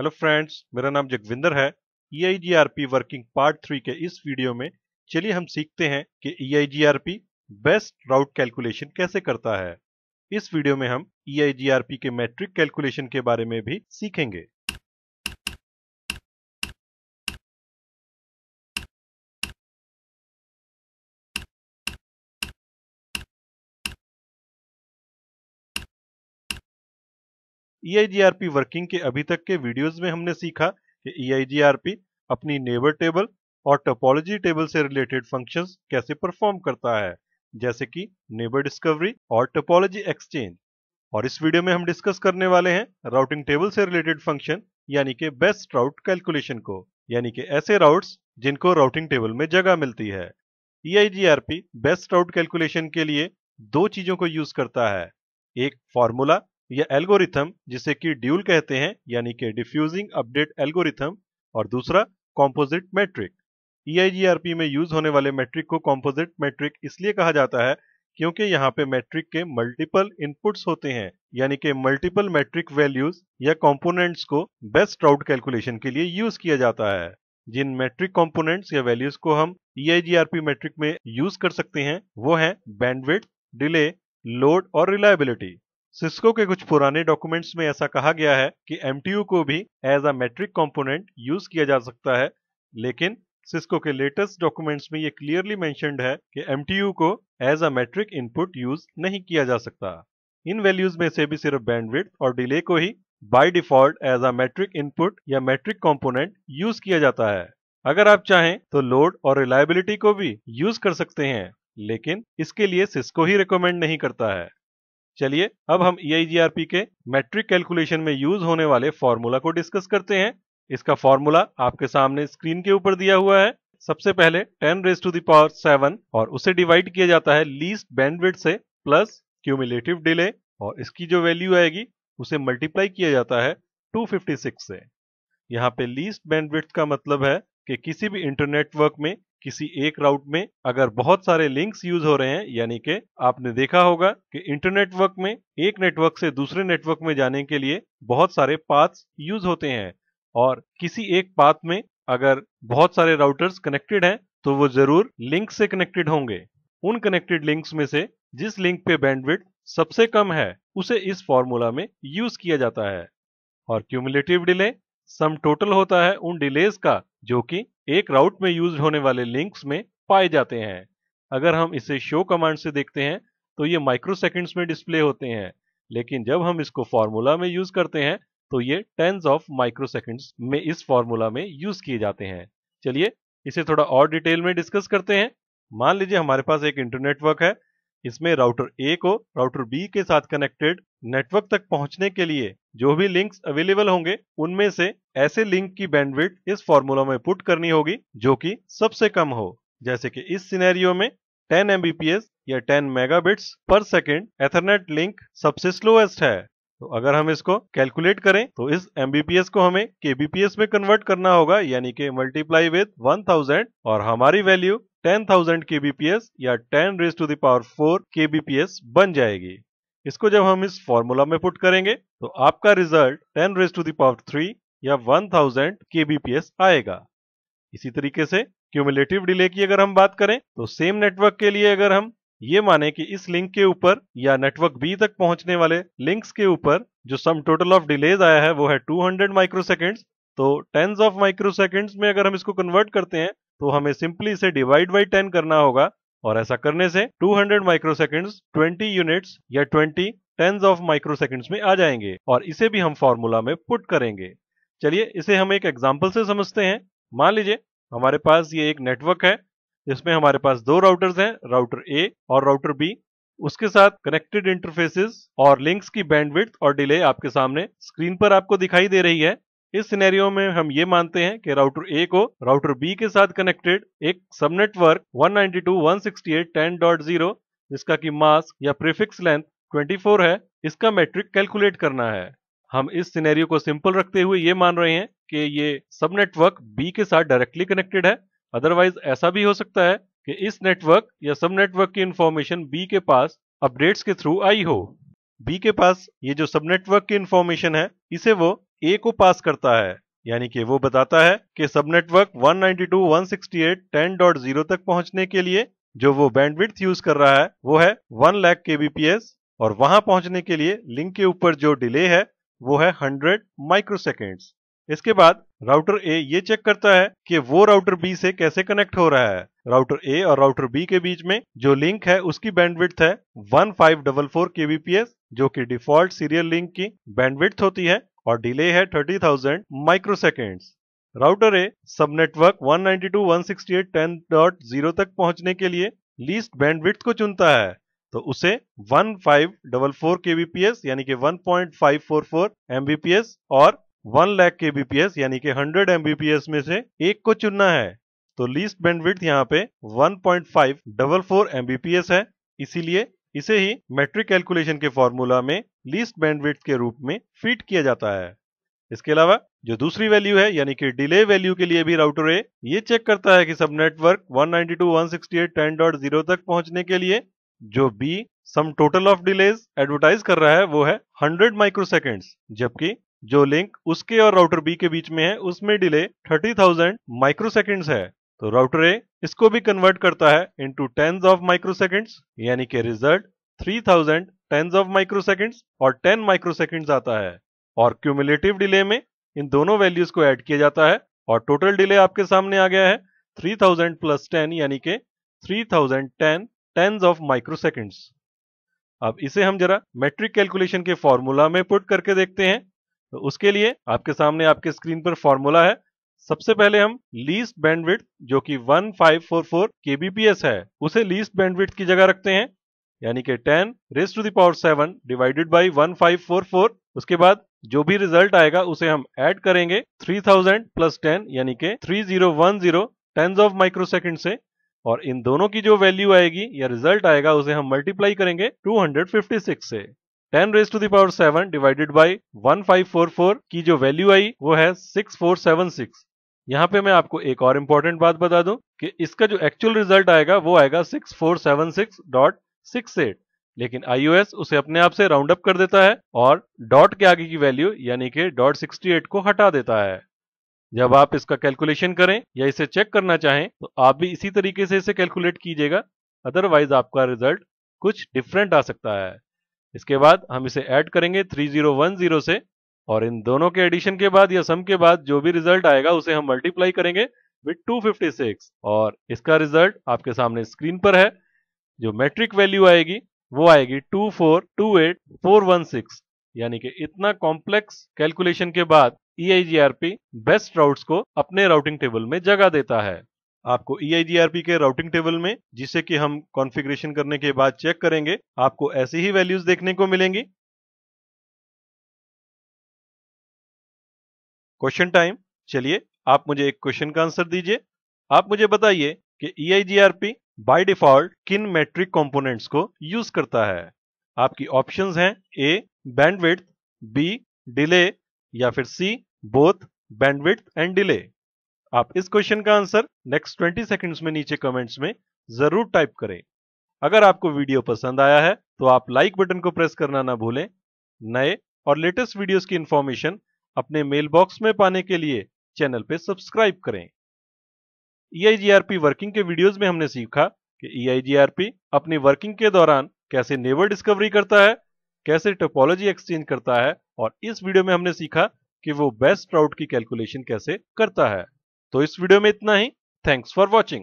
hello friends मेरा नाम जगविंदर है E e working part three के इस वीडियो में चलिए हम सीखते हैं कि E e best route calculation कैसे करता है इस वीडियो में हम ई e के मैट्रिक कैलकुलेशन के बारे में भी सीखेंगे ई e वर्किंग के अभी तक के वीडियोस में हमने सीखा कि ई e अपनी नेबर टेबल और टोपोलॉजी टेबल से रिलेटेड फंक्शंस कैसे परफॉर्म करता है जैसे कि नेबर डिस्कवरी और टोपोलॉजी एक्सचेंज और इस वीडियो में हम डिस्कस करने वाले हैं राउटिंग टेबल से रिलेटेड फंक्शन यानी कि बेस्ट राउट कैलकुलेशन को यानी कि ऐसे राउट्स जिनको राउटिंग टेबल में जगह मिलती है ई बेस्ट राउट कैलकुलेशन के लिए दो चीजों को यूज करता है एक फॉर्मूला यह एल्गोरिथम जिसे कि ड्यूल कहते हैं यानी कि डिफ्यूजिंग अपडेट एल्गोरिथम और दूसरा कॉम्पोजिट मैट्रिक ईआईजीआरपी में यूज होने वाले मैट्रिक को कॉम्पोजिट मैट्रिक इसलिए कहा जाता है क्योंकि यहाँ पे मैट्रिक के मल्टीपल इनपुट्स होते हैं यानी कि मल्टीपल मैट्रिक वैल्यूज या कंपोनेंट्स को बेस्ट राउट कैलकुलेशन के लिए यूज किया जाता है जिन मैट्रिक कंपोनेंट्स या वैल्यूज को हम EIGRP मैट्रिक में यूज कर सकते हैं वो है बैंडविड्थ, डिले लोड और रिलायबिलिटी सिस्को के कुछ पुराने डॉक्यूमेंट्स में ऐसा कहा गया है कि एम को भी as a metric component use किया जा सकता है लेकिन सिस्को के लेटेस्ट डॉक्यूमेंट्स में ये क्लियरली मैं है कि एम को as a metric input use नहीं किया जा सकता इन वैल्यूज में से भी सिर्फ बैंडविड और डिले को ही by default as a metric input या मैट्रिक कंपोनेंट यूज किया जाता है अगर आप चाहें तो लोड और रिलायबिलिटी को भी यूज कर सकते हैं लेकिन इसके लिए सिस्को ही रिकमेंड नहीं करता है चलिए अब हम ई e के मैट्रिक कैलकुलेशन में यूज होने वाले फॉर्मूला को डिस्कस करते हैं इसका फॉर्मूला आपके सामने स्क्रीन के ऊपर दिया हुआ है सबसे पहले ten raise to the power seven और उसे डिवाइड किया जाता है लीस्ट बैंडविड से प्लस क्यूमुलेटिव डिले और इसकी जो वैल्यू आएगी उसे मल्टीप्लाई किया जाता है 256 से यहाँ पे लीस्ट बैंडविड का मतलब है कि किसी भी इंटरनेटवर्क में किसी एक राउट में अगर बहुत सारे लिंक्स यूज हो रहे हैं यानी कि आपने देखा होगा कि इंटरनेटवर्क में एक नेटवर्क से दूसरे नेटवर्क में जाने के लिए बहुत सारे पाथ्स यूज होते हैं और किसी एक पाथ में अगर बहुत सारे राउटर्स कनेक्टेड हैं तो वो जरूर लिंक से कनेक्टेड होंगे उन कनेक्टेड लिंक्स में से जिस लिंक पे बैंडविड सबसे कम है उसे इस फॉर्मूला में यूज किया जाता है और क्यूमुलेटिव डिले सम टोटल होता है उन डिलेज का जो कि एक राउट में यूज होने वाले लिंक्स में पाए जाते हैं अगर हम इसे शो कमांड से देखते हैं तो ये माइक्रोसेकेंड्स में डिस्प्ले होते हैं लेकिन जब हम इसको फॉर्मूला में यूज करते हैं तो ये टेंस ऑफ माइक्रोसेकेंड्स में इस फॉर्मूला में यूज किए जाते हैं चलिए इसे थोड़ा और डिटेल में डिस्कस करते हैं मान लीजिए हमारे पास एक इंटरनेटवर्क है इसमें राउटर ए को राउटर बी के साथ कनेक्टेड नेटवर्क तक पहुंचने के लिए जो भी लिंक्स अवेलेबल होंगे उनमें से ऐसे लिंक की बैंडविड्थ इस फॉर्मूला में पुट करनी होगी जो कि सबसे कम हो जैसे कि इस सिनेरियो में 10 एमबीपीएस या 10 मेगाबिट्स पर सेकेंड एथरनेट लिंक सबसे स्लोएस्ट है तो अगर हम इसको कैलकुलेट करें तो इस एमबीपीएस को हमें केबीपीएस में कन्वर्ट करना होगा यानी कि मल्टीप्लाई विद 1000 और हमारी वैल्यू 10,000 kbps या 10 रेज टू दावर 4 kbps बन जाएगी इसको जब हम इस फॉर्मूला में पुट करेंगे तो आपका रिजल्ट 10 रेज टू दावर 3 या 1000 kbps आएगा इसी तरीके से क्यूमुलेटिव डिले की अगर हम बात करें तो सेम नेटवर्क के लिए अगर हम ये माने कि इस लिंक के ऊपर या नेटवर्क बी तक पहुंचने वाले लिंक्स के ऊपर जो सम टोटल ऑफ डिलेज आया है वो है 200 माइक्रोसेकेंड्स तो टेंस ऑफ माइक्रोसेकेंड्स में अगर हम इसको कन्वर्ट करते हैं तो हमें सिंपली इसे डिवाइड बाई टेन करना होगा और ऐसा करने से 200 माइक्रोसेकंड्स ट्वेंटी यूनिट्स या 20 टेन्स ऑफ माइक्रोसेकंड्स में आ जाएंगे और इसे भी हम फॉर्मूला में पुट करेंगे चलिए इसे हम एक एग्जाम्पल से समझते हैं मान लीजिए हमारे पास ये एक नेटवर्क है जिसमें हमारे पास दो राउटर्स हैं राउटर ए और राउटर बी उसके साथ कनेक्टेड इंटरफेसेस और लिंक्स की बैंडविड्थ और डिले आपके सामने स्क्रीन पर आपको दिखाई दे रही है इस सिनेरियो में हम ये मानते हैं कि राउटर ए को राउटर बी के साथ कनेक्टेड एक सब नेटवर्क 192.168.10.0 जिसका की मास या प्रीफिक्स लेंथ 24 है इसका मैट्रिक कैलकुलेट करना है हम इस सिनेरियो को सिंपल रखते हुए ये मान रहे हैं कि ये सब नेटवर्क बी के साथ डायरेक्टली कनेक्टेड है अदरवाइज ऐसा भी हो सकता है कि इस नेटवर्क या सब नेटवर्क की इंफॉर्मेशन बी के पास अपडेट्स के थ्रू आई हो बी के पास ये जो सब नेटवर्क की इंफॉर्मेशन है इसे वो ए को पास करता है यानी कि वो बताता है कि सबनेटवर्क 192.168.10.0 तक पहुंचने के लिए जो वो बैंडविड्थ यूज कर रहा है वो है 1 लाख के और वहां पहुंचने के लिए लिंक के ऊपर जो डिले है वो है 100 माइक्रोसेकेंड्स इसके बाद राउटर ए ये चेक करता है कि वो राउटर बी से कैसे कनेक्ट हो रहा है राउटर ए और राउटर बी के बीच में जो लिंक है उसकी बैंडविड्थ है 1544 kbps जो कि डिफॉल्ट सीरियल लिंक की बैंडविड्थ होती है और डिले है 30,000 माइक्रोसेकेंड्स राउटर ए सब नेटवर्क 192.168.10.0 तक पहुंचने के लिए लीस्ट बैंडविड्थ को चुनता है तो उसे 1544 kbps यानी कि 1.544 mbps और 1 लाख kbps यानी कि 100 mbps में से एक को चुनना है तो लीस्ट बैंडविड्थ यहाँ पे 1.544 mbps है इसीलिए इसे ही मेट्रिक कैलकुलेशन के फॉर्मूला में लीस्ट बैंडविड्थ के रूप में फिट किया जाता है इसके अलावा जो दूसरी वैल्यू है यानी कि डिले वैल्यू के लिए भी राउटर ए ये चेक करता है कि सब नेटवर्क 192.168.10.0 तक पहुंचने के लिए जो B sum total of delays advertise कर रहा है वो है 100 माइक्रोसेकेंड्स जबकि जो लिंक उसके और राउटर बी के बीच में है उसमें डिले 30,000 माइक्रोसेकेंड्स है तो राउटर ए इसको भी कन्वर्ट करता है इनटू टेंस ऑफ माइक्रोसेकेंड्स यानी कि रिजल्ट 3000 टेंस ऑफ माइक्रोसेकेंड्स और 10 माइक्रोसेकेंड्स आता है और क्यूमुलेटिव डिले में इन दोनों वैल्यूज को ऐड किया जाता है और टोटल डिले आपके सामने आ गया है 3000 प्लस टेन यानी थाउजेंड 3010 टेंस ऑफ माइक्रोसेकेंड्स अब इसे हम जरा मेट्रिक कैलकुलेशन के फॉर्मूला में पुट करके देखते हैं तो उसके लिए आपके सामने आपके स्क्रीन पर फॉर्मूला है सबसे पहले हम लीस्ट बैंडविड्थ जो कि 1544 केबीपीएस है उसे लीस्ट बैंडविड्थ की जगह रखते हैं यानी कि 10 raise to the power 7 divided by 1544 उसके बाद जो भी रिजल्ट आएगा उसे हम ऐड करेंगे 3000 प्लस 10 यानी कि 3010 टेन्स ऑफ माइक्रोसेकेंड से और इन दोनों की जो वैल्यू आएगी या रिजल्ट आएगा उसे हम मल्टीप्लाई करेंगे 256 से 10 raise to the power 7 divided by 1544 की जो वैल्यू आई वो है 6476 यहाँ पे मैं आपको एक और इम्पोर्टेंट बात बता दूं कि इसका जो एक्चुअल रिजल्ट आएगा वो आएगा 6476.68 लेकिन iOS उसे अपने आप से राउंड अप कर देता है और डॉट के आगे की वैल्यू यानी कि डॉट सिक्सटी को हटा देता है जब आप इसका कैलकुलेशन करें या इसे चेक करना चाहें तो आप भी इसी तरीके से इसे कैलकुलेट कीजिएगा अदरवाइज आपका रिजल्ट कुछ डिफरेंट आ सकता है इसके बाद हम इसे ऐड करेंगे 3010 से और इन दोनों के एडिशन के बाद या सम के बाद जो भी रिजल्ट आएगा उसे हम मल्टीप्लाई करेंगे विथ 256 और इसका रिजल्ट आपके सामने स्क्रीन पर है जो मैट्रिक वैल्यू आएगी वो आएगी 2428416 यानी कि इतना कॉम्प्लेक्स कैलकुलेशन के बाद ई बेस्ट राउट्स को अपने राउटिंग टेबल में जगह देता है आपको ई e के राउटिंग टेबल में जिसे कि हम कॉन्फ़िगरेशन करने के बाद चेक करेंगे आपको ऐसी ही वैल्यूज देखने को मिलेंगी क्वेश्चन टाइम चलिए आप मुझे एक क्वेश्चन का आंसर दीजिए आप मुझे बताइए कि ई बाय डिफॉल्ट किन मैट्रिक कंपोनेंट्स को यूज करता है आपकी ऑप्शंस हैं ए बैंडविड्थ बी डिले या फिर C both bandwidth and delay आप इस क्वेश्चन का आंसर नेक्स्ट 20 सेकंड्स में नीचे कमेंट्स में जरूर टाइप करें अगर आपको वीडियो पसंद आया है तो आप लाइक बटन को प्रेस करना ना भूलें नए और लेटेस्ट वीडियोस की इंफॉर्मेशन अपने मेल बॉक्स में पाने के लिए चैनल पे सब्सक्राइब करें ईआईजीआरपी e वर्किंग के वीडियोस में हमने सीखा कि ईआईजीआरपी e अपनी वर्किंग के दौरान कैसे नेवर डिस्कवरी करता है कैसे टोपोलॉजी एक्सचेंज करता है और इस वीडियो में हमने सीखा कि वो बेस्ट राउट की कैलकुलेशन कैसे करता है तो इस वीडियो में इतना ही थैंक्स फॉर वॉचिंग